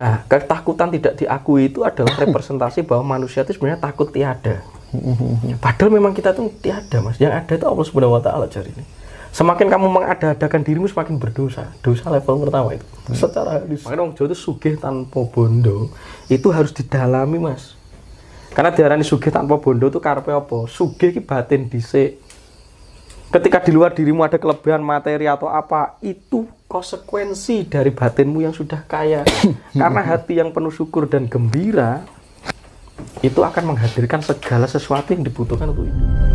Nah, ketakutan tidak diakui itu adalah representasi bahwa manusia itu sebenarnya takut tiada. Padahal memang kita tuh tiada, Mas. Yang ada itu Allah Subhanahu wa taala jari ini. Semakin kamu mengada-adakan dirimu semakin berdosa. Dosa level pertama itu. Hmm. Secara Makanya orang Jawa itu sugih tanpa bondo itu harus didalami, Mas. Karena diarani sugih tanpa bondo itu karepe apa? Sugih ki batin dhisik. Ketika di luar dirimu ada kelebihan materi atau apa, itu konsekuensi dari batinmu yang sudah kaya. Karena hati yang penuh syukur dan gembira itu akan menghadirkan segala sesuatu yang dibutuhkan untuk itu.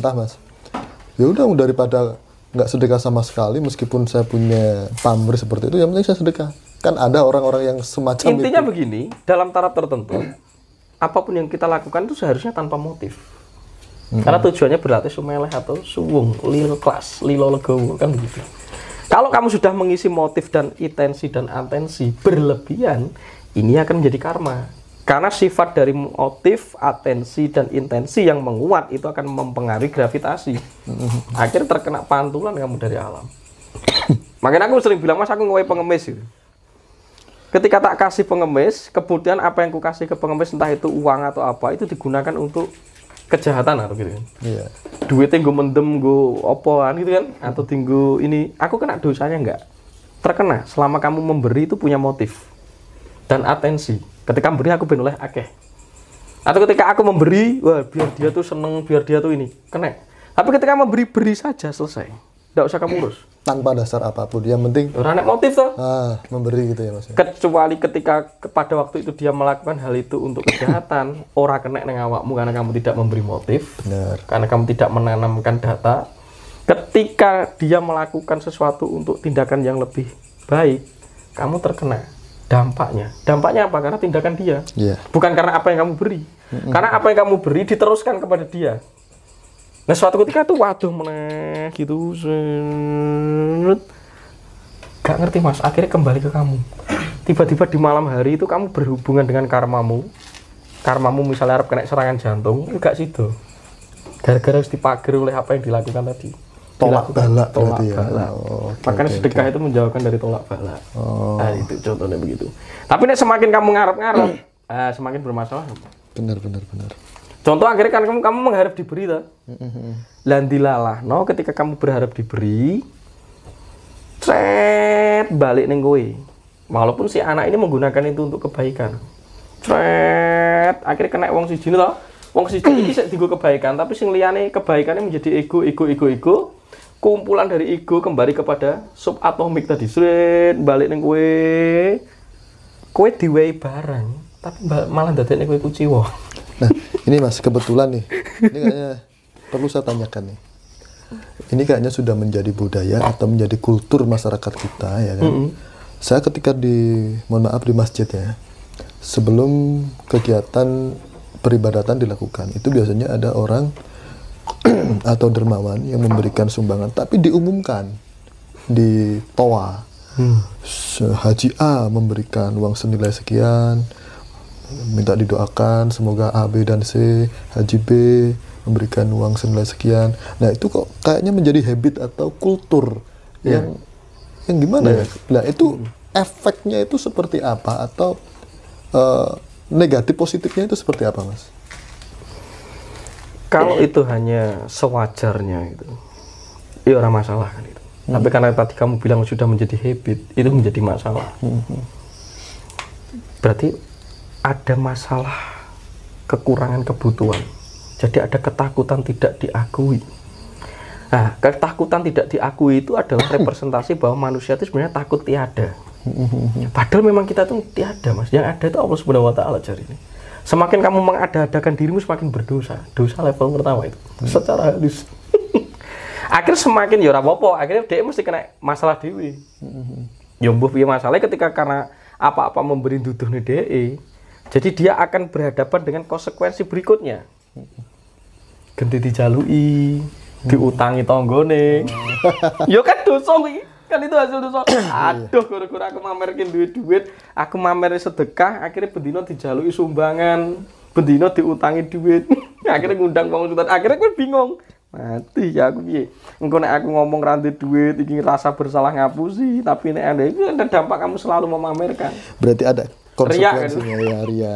Entah mas ya udah daripada nggak sedekah sama sekali meskipun saya punya pamri seperti itu yang penting saya sedekah kan ada orang-orang yang semacam intinya itu. begini dalam taraf tertentu hmm. apapun yang kita lakukan itu seharusnya tanpa motif hmm. karena tujuannya berarti sumeleh atau suwung lil kelas lilo legowo kan begitu kalau kamu sudah mengisi motif dan intensi dan antensi berlebihan ini akan menjadi karma karena sifat dari motif, atensi, dan intensi yang menguat itu akan mempengaruhi gravitasi. Mhm. Akhirnya terkena pantulan kamu dari alam. Makanya aku sering bilang, mas aku ngewe pengemis gitu. Ketika tak kasih pengemis, kemudian apa yang ku kasih ke pengemis entah itu uang atau apa, itu digunakan untuk kejahatan atau gitu kan. Iya. Duitnya gue mendem, gue opoan gitu kan. Atau tinggu ini, aku kena dosanya enggak? Terkena, selama kamu memberi itu punya motif dan atensi ketika memberi aku ben oleh akeh atau ketika aku memberi wah biar dia tuh seneng biar dia tuh ini kena tapi ketika memberi beri saja selesai tidak usah kamu urus tanpa dasar apapun Dia penting orang motif tuh ah, memberi gitu ya mas ya. kecuali ketika pada waktu itu dia melakukan hal itu untuk kejahatan ora kena dengan awakmu karena kamu tidak memberi motif Bener. karena kamu tidak menanamkan data ketika dia melakukan sesuatu untuk tindakan yang lebih baik kamu terkena dampaknya. Dampaknya apa? Karena tindakan dia. Yeah. Bukan karena apa yang kamu beri. Mm-hmm. Karena apa yang kamu beri diteruskan kepada dia. Nah, suatu ketika tuh waduh meneh gitu. Set. Gak ngerti Mas, akhirnya kembali ke kamu. Tiba-tiba di malam hari itu kamu berhubungan dengan karmamu. Karmamu misalnya harap kena serangan jantung, enggak sih tuh? Gara-gara harus dipager oleh apa yang dilakukan tadi tolak galak, tolak berarti Ya. Oh, okay, Makanya okay, sedekah okay. itu menjauhkan dari tolak galak. Oh. Nah, itu contohnya begitu. Tapi nih semakin kamu ngarep-ngarep, mm. uh, semakin bermasalah. Benar benar benar. Contoh akhirnya kan kamu, kamu mengharap diberi mm, mm, mm. lah. Mm-hmm. Dan dilalah, no ketika kamu berharap diberi, cet balik neng Walaupun si anak ini menggunakan itu untuk kebaikan. Cet akhirnya kena uang si toh. Wong si ini bisa dienggo kebaikan, tapi sing liane kebaikannya menjadi ego ego ego ego kumpulan dari ego kembali kepada subatomik tadi sulit balik neng kue kue diwei barang tapi malah datengnya kue kuciwo nah ini mas kebetulan nih ini kayaknya perlu saya tanyakan nih ini kayaknya sudah menjadi budaya atau menjadi kultur masyarakat kita ya kan mm -hmm. saya ketika di mohon maaf di masjid ya sebelum kegiatan peribadatan dilakukan itu biasanya ada orang atau dermawan yang memberikan sumbangan tapi diumumkan di toa hmm. Haji A memberikan uang senilai sekian minta didoakan semoga A B dan C Haji B memberikan uang senilai sekian nah itu kok kayaknya menjadi habit atau kultur yeah. yang yang gimana yeah. ya iya. nah itu efeknya itu seperti apa atau uh, negatif positifnya itu seperti apa mas? kalau iya. itu hanya sewajarnya itu ya orang masalah kan itu hmm. tapi karena tadi kamu bilang sudah menjadi habit itu menjadi masalah hmm. berarti ada masalah kekurangan kebutuhan jadi ada ketakutan tidak diakui nah ketakutan tidak diakui itu adalah representasi bahwa manusia itu sebenarnya takut tiada mm-hmm. padahal memang kita tuh tiada mas yang ada itu Allah subhanahu wa taala jari ini semakin kamu mengada-adakan dirimu semakin berdosa dosa level pertama itu hmm. secara halus akhir semakin yora ya popo akhirnya dia mesti kena masalah dewi hmm. yombuh punya masalahnya ketika karena apa-apa memberi duduh nih DE, jadi dia akan berhadapan dengan konsekuensi berikutnya ganti dijalui hmm. diutangi tonggone hmm. yo ya kan dosa kan itu hasil dosa iya. aduh kura-kura aku mamerkin duit-duit aku mamer sedekah akhirnya bendino dijalui sumbangan bendino diutangi duit akhirnya ngundang bang sultan akhirnya gue bingung mati ya aku piye engko nek aku ngomong rantai duit iki rasa bersalah ngapusi tapi nek ada itu ada dampak kamu selalu memamerkan berarti ada konsekuensinya ya ria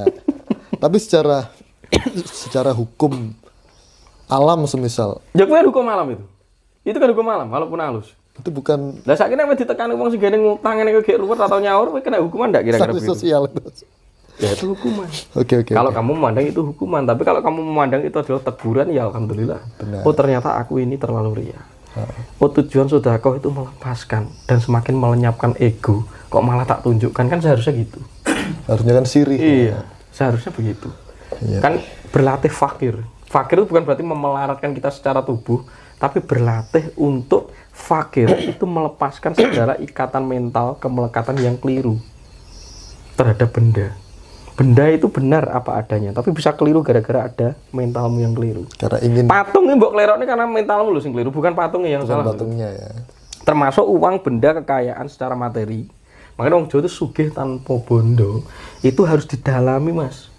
tapi secara secara hukum alam semisal ya kan hukum alam itu itu kan hukum alam walaupun halus itu bukan. Lah saat ini ditekan uang segini ngutang ini kayak luar atau nyaur, kena hukuman tidak kira-kira itu sosial Ya itu hukuman. Oke oke. Okay, kalau okay. kamu memandang itu hukuman, tapi kalau kamu memandang itu adalah teguran, ya alhamdulillah. Benar. Oh ternyata aku ini terlalu ria. Oh tujuan sudah kau itu melepaskan dan semakin melenyapkan ego. Kok malah tak tunjukkan kan seharusnya gitu. Harusnya kan sirih. Ya. Iya. Seharusnya begitu. Ya. Kan berlatih fakir. Fakir itu bukan berarti memelaratkan kita secara tubuh, tapi berlatih untuk fakir itu melepaskan segala ikatan mental kemelekatan yang keliru terhadap benda benda itu benar apa adanya tapi bisa keliru gara-gara ada mentalmu yang keliru karena ingin patung ini mbok ini karena mentalmu lu sing keliru bukan patungnya yang bukan salah patungnya ya termasuk uang benda kekayaan secara materi makanya orang Jawa itu sugih tanpa bondo itu harus didalami mas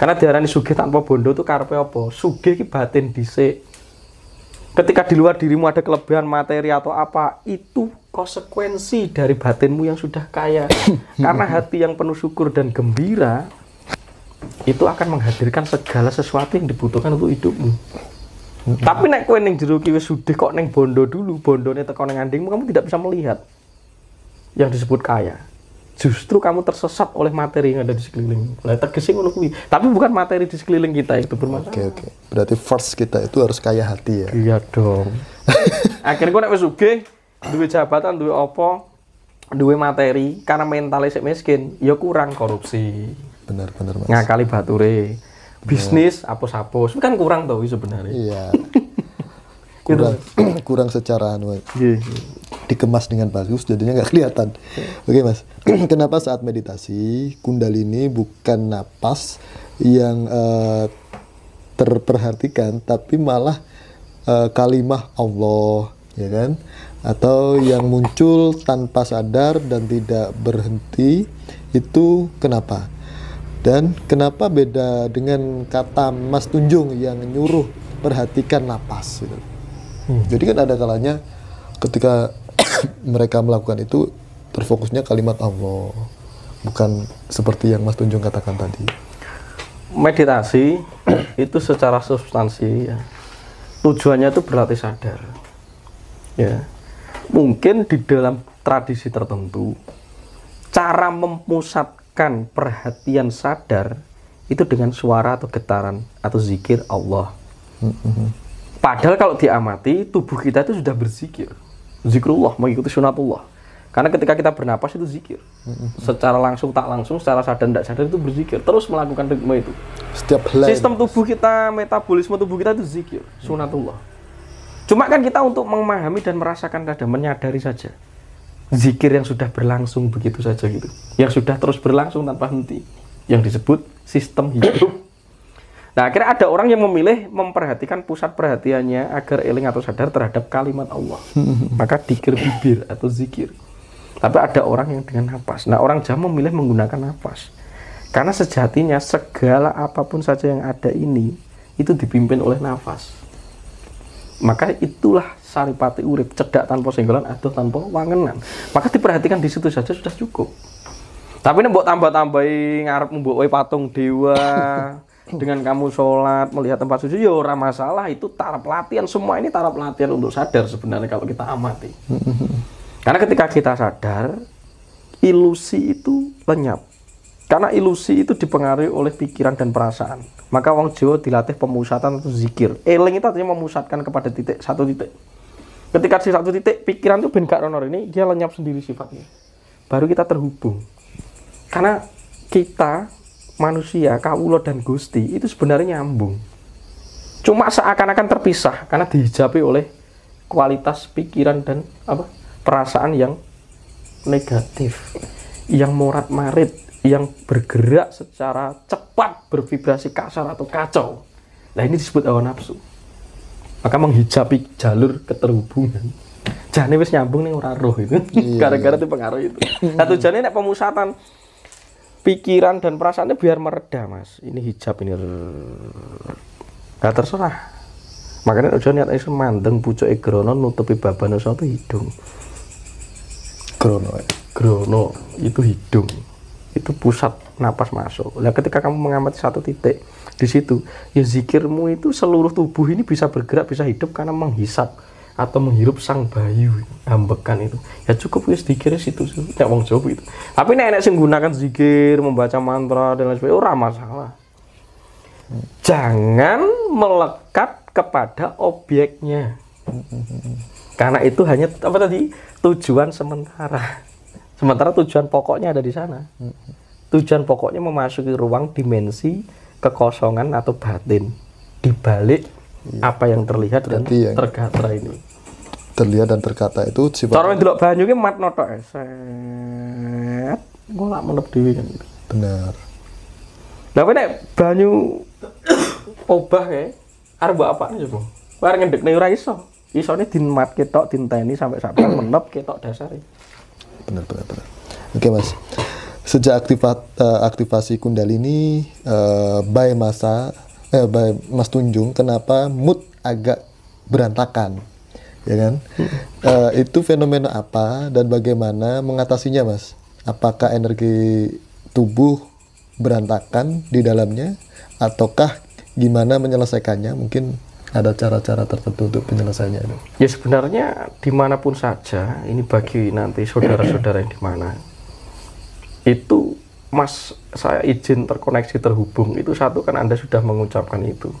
karena diarani sugih tanpa bondo itu karpe apa sugih batin disik Ketika di luar dirimu ada kelebihan materi atau apa, itu konsekuensi dari batinmu yang sudah kaya. Karena hati yang penuh syukur dan gembira itu akan menghadirkan segala sesuatu yang dibutuhkan untuk hidupmu. Tapi naik kuening neng jero kiwi sudah kok neng bondo dulu, bondone teko neng andingmu kamu tidak bisa melihat yang disebut kaya justru kamu tersesat oleh materi yang ada di sekeliling. Nah, tergesing ngono kuwi. Tapi bukan materi di sekeliling kita itu bermasalah. Oke, okay, oke. Okay. Berarti first kita itu harus kaya hati ya. Iya dong. Akhirnya gue nek wis sugih, duwe jabatan, duwe apa, duwe materi, karena mentalnya sik miskin, ya kurang korupsi. Benar, benar, Mas. Ngakali bature. Bisnis apus-apus, kan kurang tau sebenarnya. Iya. kurang kurang secara anu yeah dikemas dengan bagus jadinya nggak kelihatan. Oke okay, mas, kenapa saat meditasi kundalini bukan napas yang uh, terperhatikan tapi malah uh, kalimah Allah ya kan atau yang muncul tanpa sadar dan tidak berhenti itu kenapa? Dan kenapa beda dengan kata Mas Tunjung yang nyuruh perhatikan napas gitu. Hmm. Jadi kan ada kalanya ketika mereka melakukan itu terfokusnya kalimat Allah bukan seperti yang Mas Tunjung katakan tadi meditasi itu secara substansi ya, tujuannya itu berlatih sadar ya mungkin di dalam tradisi tertentu cara memusatkan perhatian sadar itu dengan suara atau getaran atau zikir Allah mm-hmm. padahal kalau diamati tubuh kita itu sudah berzikir zikrullah, mengikuti sunatullah. Karena ketika kita bernapas itu zikir. Secara langsung tak langsung, secara sadar tidak sadar itu berzikir. Terus melakukan ritme itu. Setiap Sistem tubuh kita, metabolisme tubuh kita itu zikir, sunatullah. Cuma kan kita untuk memahami dan merasakan kadang menyadari saja. Zikir yang sudah berlangsung begitu saja gitu. Yang sudah terus berlangsung tanpa henti. Yang disebut sistem hidup Nah, akhirnya ada orang yang memilih memperhatikan pusat perhatiannya agar eling atau sadar terhadap kalimat Allah. Maka dikir bibir atau zikir. Tapi ada orang yang dengan nafas. Nah, orang Jawa memilih menggunakan nafas. Karena sejatinya segala apapun saja yang ada ini itu dipimpin oleh nafas. Maka itulah saripati urip cedak tanpa senggolan atau tanpa wangenan. Maka diperhatikan di situ saja sudah cukup. Tapi ini buat tambah-tambahin ngarep membuat patung dewa, dengan kamu sholat melihat tempat suci ya orang masalah itu taraf latihan semua ini taraf latihan untuk sadar sebenarnya kalau kita amati karena ketika kita sadar ilusi itu lenyap karena ilusi itu dipengaruhi oleh pikiran dan perasaan maka wong Jawa dilatih pemusatan atau zikir eling itu artinya memusatkan kepada titik satu titik ketika di satu titik pikiran itu ben ronor honor ini dia lenyap sendiri sifatnya baru kita terhubung karena kita manusia, kaulo dan Gusti itu sebenarnya nyambung. Cuma seakan-akan terpisah karena dihijabi oleh kualitas pikiran dan apa? perasaan yang negatif, yang morat-marit, yang bergerak secara cepat, bervibrasi kasar atau kacau. Nah, ini disebut awan nafsu. Maka menghijabi jalur keterhubungan. jangan wis nyambung nih ora roh itu. Iya, Gara-gara iya. itu pengaruh itu. Satu tujuannya nek pemusatan pikiran dan perasaannya biar mereda mas ini hijab ini nah terserah makanya aja niat iso mandeng pucuk grono nutupi baban itu hidung grono eh. grono itu hidung itu pusat napas masuk nah ketika kamu mengamati satu titik di situ ya zikirmu itu seluruh tubuh ini bisa bergerak bisa hidup karena menghisap atau menghirup sang bayu ambekan itu ya cukup wis zikir situ tidak wong jawab itu tapi nenek sih zikir membaca mantra dan lain sebagainya ora masalah jangan melekat kepada objeknya karena itu hanya apa tadi tujuan sementara sementara tujuan pokoknya ada di sana tujuan pokoknya memasuki ruang dimensi kekosongan atau batin dibalik iya. apa yang terlihat dan Berarti yang terkata ini terlihat dan terkata itu sifat cara delok banyu ki mat notok set golak menep dhewe kan gitu. bener lah kowe nek banyu obah ya arep mbok apane ya, coba arep ngendekne ora iso isone dinmat ketok dinteni sampai sampai menep ketok dasare bener bener bener oke mas sejak aktifat, uh, eh, aktivasi kundalini uh, by masa eh, Mas Tunjung kenapa mood agak berantakan ya kan uh, itu fenomena apa dan bagaimana mengatasinya mas apakah energi tubuh berantakan di dalamnya ataukah gimana menyelesaikannya mungkin ada cara-cara tertentu untuk penyelesaiannya itu ya sebenarnya dimanapun saja ini bagi nanti saudara-saudara yang dimana itu Mas saya izin terkoneksi terhubung itu satu kan Anda sudah mengucapkan itu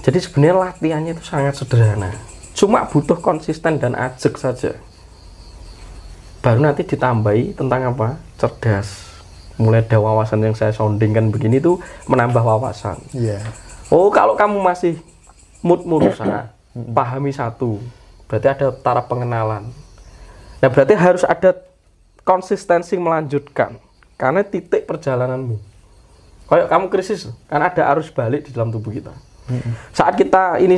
jadi sebenarnya latihannya itu sangat sederhana cuma butuh konsisten dan ajek saja baru nanti ditambahi tentang apa cerdas mulai ada wawasan yang saya soundingkan begini itu menambah wawasan yeah. oh kalau kamu masih mood murusan pahami satu berarti ada taraf pengenalan nah berarti harus ada konsistensi melanjutkan karena titik perjalananmu kayak kamu krisis kan ada arus balik di dalam tubuh kita saat kita ini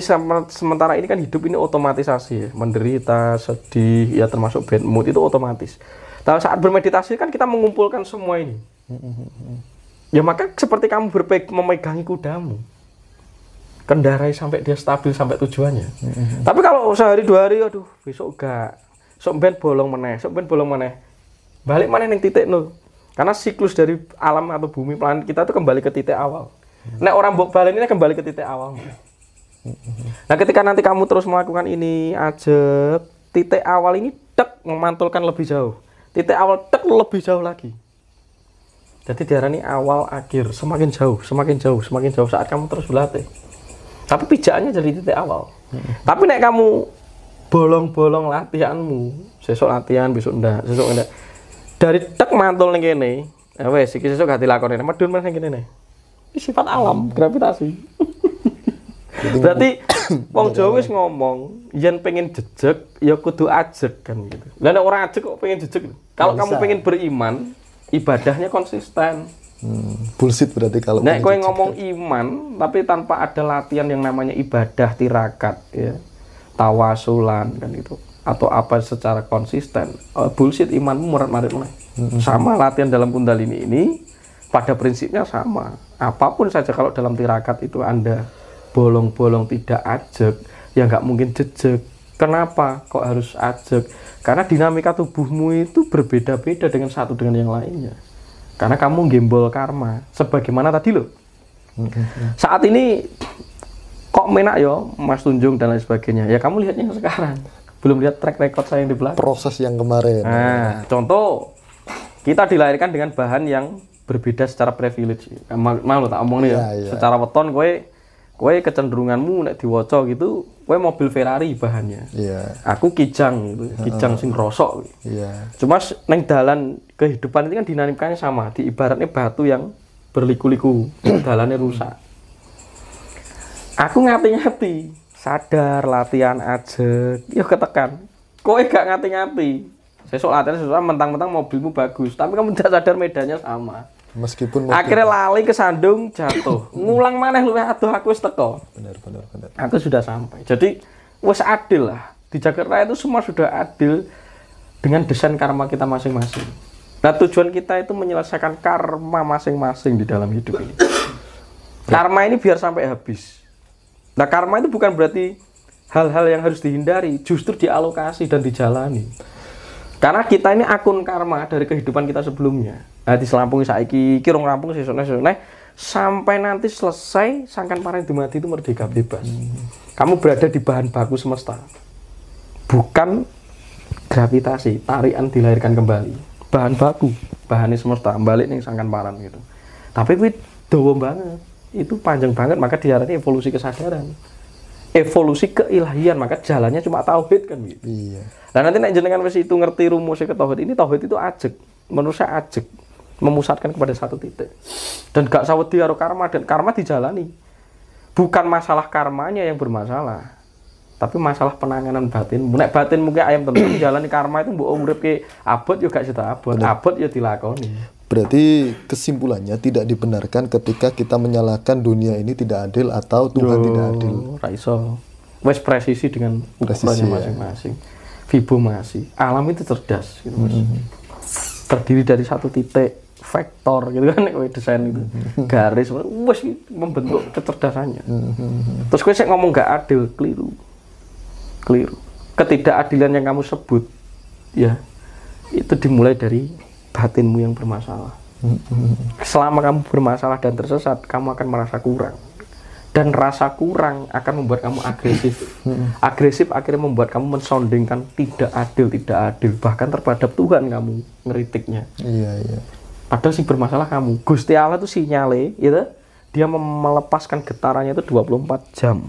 sementara ini kan hidup ini otomatisasi ya. menderita sedih ya termasuk bad mood itu otomatis tapi nah, saat bermeditasi kan kita mengumpulkan semua ini ya maka seperti kamu berpeg memegangi kudamu kendarai sampai dia stabil sampai tujuannya tapi kalau sehari dua hari aduh besok enggak sok ben bolong meneh sok ben bolong meneh balik mana yang titik nol karena siklus dari alam atau bumi planet kita itu kembali ke titik awal. Nah orang bok balen ini kembali ke titik awal. Nah ketika nanti kamu terus melakukan ini aja, titik awal ini tek memantulkan lebih jauh. Titik awal tek lebih jauh lagi. Jadi diarani awal akhir, semakin jauh, semakin jauh, semakin jauh saat kamu terus berlatih. Tapi pijakannya jadi titik awal. Hmm. Tapi nek kamu bolong-bolong latihanmu, sesok latihan, besok enggak, sesok enggak dari tek mantul gini kene ya wes iki sesuk gak dilakoni medun meneh gini nih sifat alam gravitasi berarti wong Jawa wis ngomong yang pengen jejak ya kudu ajak kan gitu dan orang ajak kok pengen jejak kalau kamu pengen beriman ibadahnya konsisten Hmm, bullshit berarti kalau nah, kau yang ngomong iman tapi tanpa ada latihan yang namanya ibadah tirakat ya. Tawasulan dan gitu atau apa secara konsisten uh, bullshit imanmu murat marit mulai hmm. sama latihan dalam kundalini ini pada prinsipnya sama apapun saja kalau dalam tirakat itu anda bolong-bolong tidak ajak ya nggak mungkin jejak kenapa kok harus ajak karena dinamika tubuhmu itu berbeda-beda dengan satu dengan yang lainnya karena kamu gembol karma sebagaimana tadi loh mm-hmm. saat ini kok menak yo mas tunjung dan lain sebagainya ya kamu lihatnya sekarang belum lihat track record saya yang di belakang. Proses yang kemarin. Nah, contoh kita dilahirkan dengan bahan yang berbeda secara privilege. Emang mau tak omong nih ya. ya. Secara weton kue kowe kecenderunganmu di wocok gitu, kue mobil Ferrari bahannya. Iya. Aku kijang gitu, kijang sing rosok. Gitu. Iya. Cuma neng dalan kehidupan ini kan dinamikanya sama, diibaratnya batu yang berliku-liku, dalannya rusak. Aku ngati-ngati, sadar latihan aja yuk ketekan kowe gak ngati-ngati soal latihan susah mentang-mentang mobilmu bagus tapi kamu tidak sadar medannya sama meskipun mobil akhirnya lali ke sandung jatuh ngulang maneh lu aduh aku wis benar benar benar aku sudah sampai jadi wes adil lah di Jakarta itu semua sudah adil dengan desain karma kita masing-masing nah tujuan kita itu menyelesaikan karma masing-masing di dalam hidup ini karma ini biar sampai habis Nah karma itu bukan berarti hal-hal yang harus dihindari, justru dialokasi dan dijalani. Karena kita ini akun karma dari kehidupan kita sebelumnya. di selampung saiki, kirung rampung sesone sesone sampai nanti selesai sangkan di mati itu merdeka bebas. Hmm. Kamu berada di bahan baku semesta. Bukan gravitasi, tarian dilahirkan kembali. Bahan baku, bahan semesta, balik nih sangkan paran gitu. Tapi kuwi dawa banget itu panjang banget maka diarani evolusi kesadaran evolusi keilahian maka jalannya cuma tauhid kan gitu iya. nah nanti naik jenengan wis itu ngerti rumusnya ke tauhid ini tauhid itu ajek saya ajek memusatkan kepada satu titik dan gak sawat diaruh karma dan karma dijalani bukan masalah karmanya yang bermasalah tapi masalah penanganan batin nek batin mungkin ayam tentu jalani karma itu mbok urip ke abot juga ya gak abot abot ya dilakoni Berarti kesimpulannya tidak dibenarkan ketika kita menyalahkan dunia ini tidak adil atau Tuhan Yo, tidak adil. Raiso, wes presisi dengan ukurannya ya. masing-masing. Ya. Fibo masih. Alam itu cerdas, gitu, Mm -hmm. Terdiri dari satu titik vektor gitu kan kowe desain itu mhm. garis wes membentuk kecerdasannya mhm. terus kowe ngomong gak adil keliru keliru ketidakadilan yang kamu sebut ya itu dimulai dari batinmu yang bermasalah. Selama kamu bermasalah dan tersesat, kamu akan merasa kurang. Dan rasa kurang akan membuat kamu agresif. Agresif akhirnya membuat kamu mensondingkan tidak adil, tidak adil. Bahkan terhadap Tuhan kamu ngeritiknya. Iya, iya. Padahal sih bermasalah kamu. Gusti Allah itu sinyale, itu ya Dia melepaskan getarannya itu 24 jam.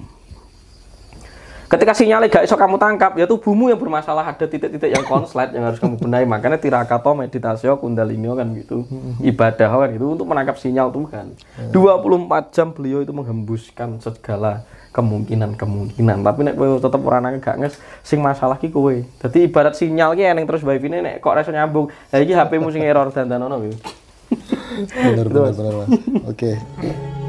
Ketika sinyalnya gak iso kamu tangkap, ya tubuhmu yang bermasalah ada titik-titik yang konslet yang harus kamu benahi. Makanya tirakato, meditasio, kundalinio kan gitu. Mm-hmm. Ibadah kan itu untuk menangkap sinyal tuh Tuhan. 24 mm. jam beliau itu menghembuskan segala kemungkinan-kemungkinan. Tapi nek kowe tetep ora nang gak nges sing masalah ki kowe. Dadi ibarat sinyal ki eneng terus wifi-ne nek kok reso nyambung. Lah iki HP-mu sing error dandanono kuwi. bener bener bener. Oke. Okay.